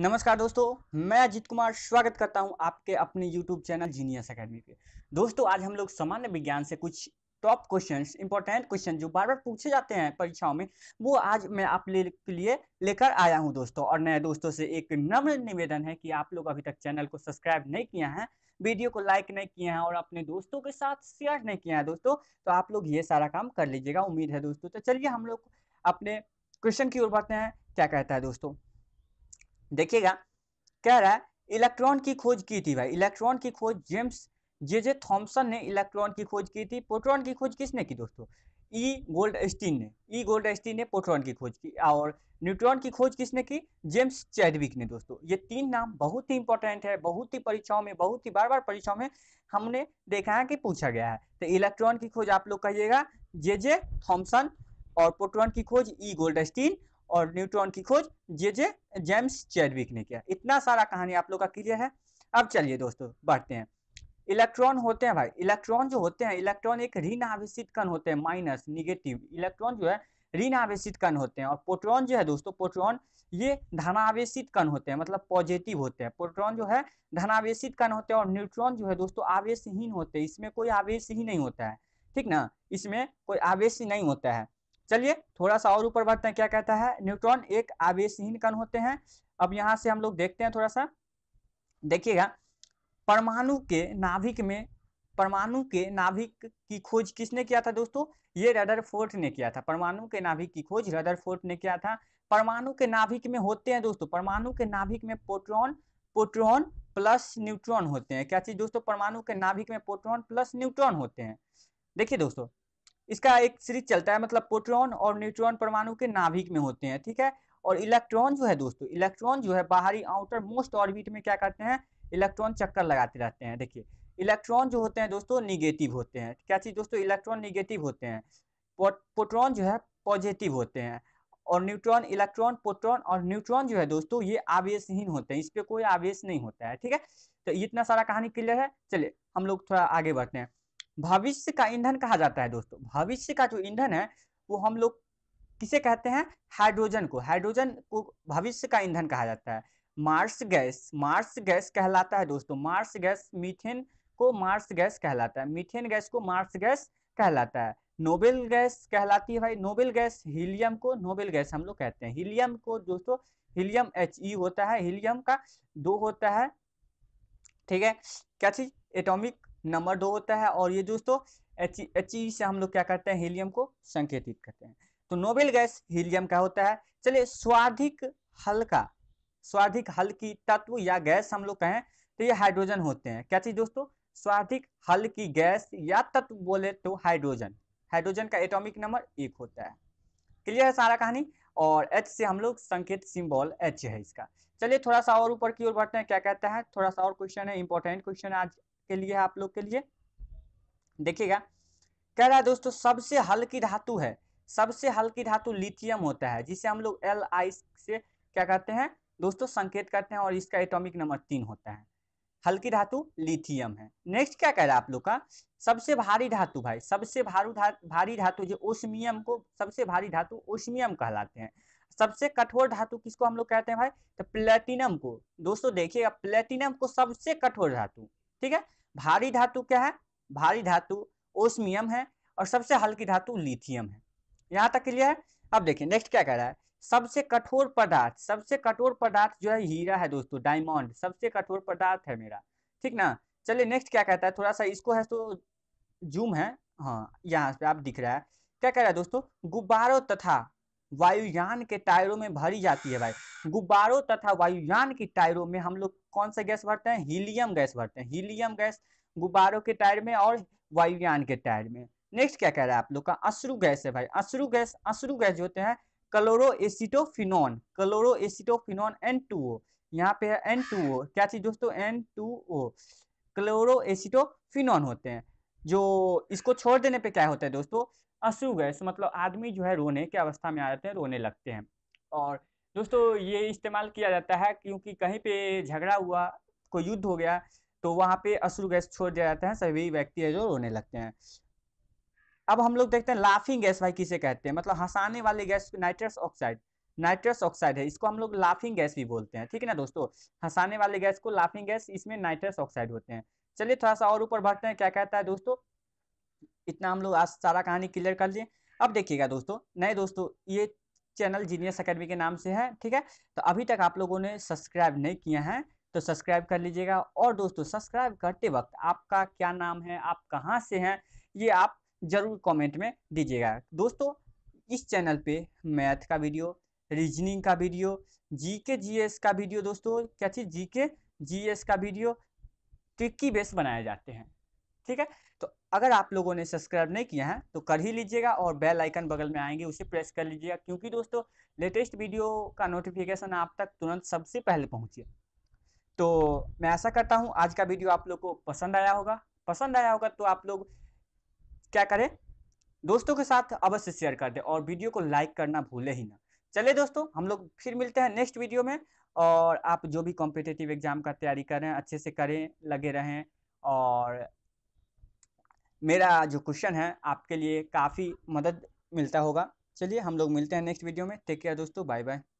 नमस्कार दोस्तों मैं अजीत कुमार स्वागत करता हूं आपके अपने YouTube चैनल जीनियस अकेडमी पे दोस्तों आज हम लोग सामान्य विज्ञान से कुछ टॉप क्वेश्चंस इंपॉर्टेंट क्वेश्चन जो बार बार पूछे जाते हैं परीक्षाओं में वो आज मैं आप ले, के लिए लेकर आया हूं दोस्तों और नए दोस्तों से एक नम्र निवेदन है कि आप लोग अभी तक चैनल को सब्सक्राइब नहीं किया है वीडियो को लाइक नहीं किया है और अपने दोस्तों के साथ शेयर नहीं किया है दोस्तों तो आप लोग ये सारा काम कर लीजिएगा उम्मीद है दोस्तों तो चलिए हम लोग अपने क्वेश्चन की ओर बढ़ते हैं क्या कहता है दोस्तों देखिएगा कह रहा है इलेक्ट्रॉन की खोज की थी भाई इलेक्ट्रॉन की खोज जेम्स जे जे थॉम्सन ने इलेक्ट्रॉन की खोज की थी प्रोटॉन की खोज किसने की दोस्तों ई गोल्ड स्टीन ने ई गोल्ड एस्टीन ने प्रोटॉन की खोज की और न्यूट्रॉन की खोज किसने की जेम्स चैडविक ने दोस्तों ये तीन नाम बहुत ही इंपॉर्टेंट है बहुत ही परीक्षाओं में बहुत ही बार बार परीक्षाओं में हमने देखा है कि पूछा गया है तो इलेक्ट्रॉन की खोज आप लोग कहिएगा जे जे थॉम्सन और प्रोटॉन की खोज ई गोल्ड स्टीन और न्यूट्रॉन की खोज जे जे जेम्स चैडविक ने किया इतना सारा कहानी आप लोग का क्लियर है अब चलिए दोस्तों बढ़ते हैं इलेक्ट्रॉन होते हैं भाई इलेक्ट्रॉन जो होते हैं इलेक्ट्रॉन एक ऋण आवेशित कण होते हैं माइनस निगेटिव इलेक्ट्रॉन जो है ऋण आवेशित कण होते हैं और प्रोटॉन जो है दोस्तों प्रोटॉन ये धनावेशित कण होते हैं मतलब पॉजिटिव होते हैं प्रोटॉन जो है धनावेशित कण होते हैं और न्यूट्रॉन जो है दोस्तों आवेशहीन होते हैं इसमें कोई आवेश ही नहीं होता है ठीक ना इसमें कोई आवेश नहीं होता है चलिए थोड़ा सा और ऊपर बढ़ते हैं क्या कहता है न्यूट्रॉन एक आवेशहीन कण होते हैं अब यहाँ से हम लोग देखते हैं थोड़ा सा देखिएगा परमाणु के नाभिक में परमाणु के नाभिक की खोज किसने किया था दोस्तों ये फोर्ट ने किया था परमाणु के नाभिक की खोज फोर्ट ने किया था परमाणु के नाभिक में होते हैं दोस्तों परमाणु के नाभिक में प्रोटॉन प्रोटॉन प्लस न्यूट्रॉन होते हैं क्या चीज दोस्तों परमाणु के नाभिक में प्रोटॉन प्लस न्यूट्रॉन होते हैं देखिए दोस्तों इसका एक सीरीज चलता है मतलब प्रोटॉन और न्यूट्रॉन परमाणु के नाभिक में होते हैं ठीक है और इलेक्ट्रॉन जो है दोस्तों इलेक्ट्रॉन जो है बाहरी आउटर मोस्ट ऑर्बिट में क्या करते हैं इलेक्ट्रॉन चक्कर लगाते रहते हैं देखिए इलेक्ट्रॉन जो होते हैं दोस्तों निगेटिव होते हैं क्या चीज दोस्तों इलेक्ट्रॉन निगेटिव होते हैं प्रोट्रॉन जो है पॉजिटिव होते हैं और न्यूट्रॉन इलेक्ट्रॉन प्रोटॉन और न्यूट्रॉन जो है दोस्तों ये आवेशहीन होते हैं इस पर कोई आवेश नहीं होता है ठीक है तो इतना सारा कहानी क्लियर है चलिए हम लोग थोड़ा आगे बढ़ते हैं भविष्य का ईंधन कहा जाता है दोस्तों भविष्य का जो ईंधन है वो हम लोग किसे कहते हैं हाइड्रोजन को हाइड्रोजन को भविष्य का ईंधन कहा जाता है मार्स गैस मार्स गैस कहलाता है दोस्तों मार्स गैस मीथेन को मार्स गैस कहलाता है मीथेन गैस को मार्स गैस कहलाता है नोबेल गैस कहलाती है भाई नोबेल गैस हीलियम को नोबेल गैस हम लोग कहते हैं हीलियम को दोस्तों हीलियम एच ई e होता है हीलियम का दो होता है ठीक है क्या चीज एटॉमिक दो होता है और ये दोस्तों एच एच e से हम लोग क्या करते हैं हीलियम को संकेतित करते हैं तो नोबेल गैस हीलियम का होता है चलिए स्वाधिक हल्का स्वाधिक हल्की तत्व या गैस हम लोग कहें तो ये हाइड्रोजन होते हैं क्या चीज दोस्तों स्वाधिक हल्की गैस या तत्व बोले तो हाइड्रोजन हाइड्रोजन का एटॉमिक नंबर एक होता है क्लियर है सारा कहानी और एच से हम लोग संकेत सिंबल एच है इसका चलिए थोड़ा सा और ऊपर की ओर बढ़ते हैं क्या कहता है थोड़ा सा और क्वेश्चन है इंपॉर्टेंट क्वेश्चन आज के लिए आप लोग के लिए देखिएगा कह रहा है दोस्तों सबसे हल्की धातु है सबसे हल्की धातु लिथियम होता है जिसे हम लोग एल आई से क्या कहते हैं दोस्तों संकेत करते हैं और इसका एटॉमिक नंबर तीन होता है हल्की धातु लिथियम है नेक्स्ट क्या कह रहा है आप लोग का सबसे भारी धातु भाई सबसे भारू धा, भारी धातु जो ओस्मियम को सबसे भारी धातु ओस्मियम कहलाते हैं सबसे कठोर धातु किसको हम लोग कहते हैं भाई तो प्लेटिनम को दोस्तों देखिएगा प्लेटिनम को सबसे कठोर धातु ठीक है भारी धातु क्या है भारी धातु ओस्मियम है और सबसे हल्की धातु लिथियम है यहाँ तक क्लियर है अब देखिए नेक्स्ट क्या कह रहा है सबसे कठोर पदार्थ सबसे कठोर पदार्थ जो है हीरा है दोस्तों डायमंड सबसे कठोर पदार्थ है मेरा ठीक ना चलिए नेक्स्ट क्या कहता है थोड़ा सा इसको है तो जूम है हाँ यहाँ पे आप दिख रहा है क्या कह रहा है दोस्तों गुब्बारों तथा वायुयान के टायरों में भरी जाती है भाई गुब्बारों तथा वायुयान की टायरों में हम लोग कौन सा गैस भरते हैं हीलियम गैस भरते हैं हीलियम गैस गुब्बारों के टायर में और वायुयान के टायर में नेक्स्ट क्या कह रहा है आप लोग का अश्रु गैस है भाई अश्रु गैस अश्रु गैस होते हैं chloroacetophenone chloroacetophenone N two O यहाँ पे है एन टू ओ क्या चीज दोस्तों N two O chloroacetophenone होते हैं जो इसको छोड़ देने पे क्या होता है दोस्तों अशु गैस मतलब आदमी जो है रोने की अवस्था में आ जाते हैं रोने लगते हैं और दोस्तों ये इस्तेमाल किया जाता है क्योंकि कहीं पे झगड़ा हुआ कोई युद्ध हो गया तो वहाँ पे अश्रु गैस छोड़ दिया जाता है सभी व्यक्ति है जो रोने लगते हैं अब हम लोग देखते हैं लाफिंग गैस भाई किसे कहते हैं मतलब हंसाने वाली gas nitrous oxide nitrous oxide है इसको हम लोग लाफिंग गैस भी बोलते हैं ठीक है ना दोस्तों हंसाने वाले गैस को लाफिंग गैस इसमें नाइट्रस ऑक्साइड होते हैं चलिए थोड़ा सा और ऊपर बढ़ते हैं क्या कहता है दोस्तों इतना हम लोग आज सारा कहानी क्लियर कर लिए अब देखिएगा दोस्तों नए दोस्तों ये चैनल जीनियस अकेडमी के नाम से है ठीक है तो अभी तक आप लोगों ने सब्सक्राइब नहीं किया है तो सब्सक्राइब कर लीजिएगा और दोस्तों सब्सक्राइब करते वक्त आपका क्या नाम है आप कहाँ से हैं ये आप ज़रूर कमेंट में दीजिएगा दोस्तों इस चैनल पे मैथ का वीडियो रीजनिंग का वीडियो जी के का वीडियो दोस्तों क्या चीज़ जी के का वीडियो ट्रिकी बेस बनाए जाते हैं ठीक है तो अगर आप लोगों ने सब्सक्राइब नहीं किया है तो कर ही लीजिएगा और बेल आइकन बगल में आएंगे उसे प्रेस कर लीजिएगा क्योंकि दोस्तों लेटेस्ट वीडियो का नोटिफिकेशन आप तक तुरंत सबसे पहले पहुंचे तो मैं ऐसा करता हूं आज का वीडियो आप लोग को पसंद आया होगा पसंद आया होगा तो आप लोग क्या करें दोस्तों के साथ अवश्य शेयर कर दें और वीडियो को लाइक करना भूले ही ना चले दोस्तों हम लोग फिर मिलते हैं नेक्स्ट वीडियो में और आप जो भी कॉम्पिटेटिव एग्जाम का तैयारी कर रहे हैं अच्छे से करें लगे रहें और मेरा जो क्वेश्चन है आपके लिए काफ़ी मदद मिलता होगा चलिए हम लोग मिलते हैं नेक्स्ट वीडियो में टेक केयर दोस्तों बाय बाय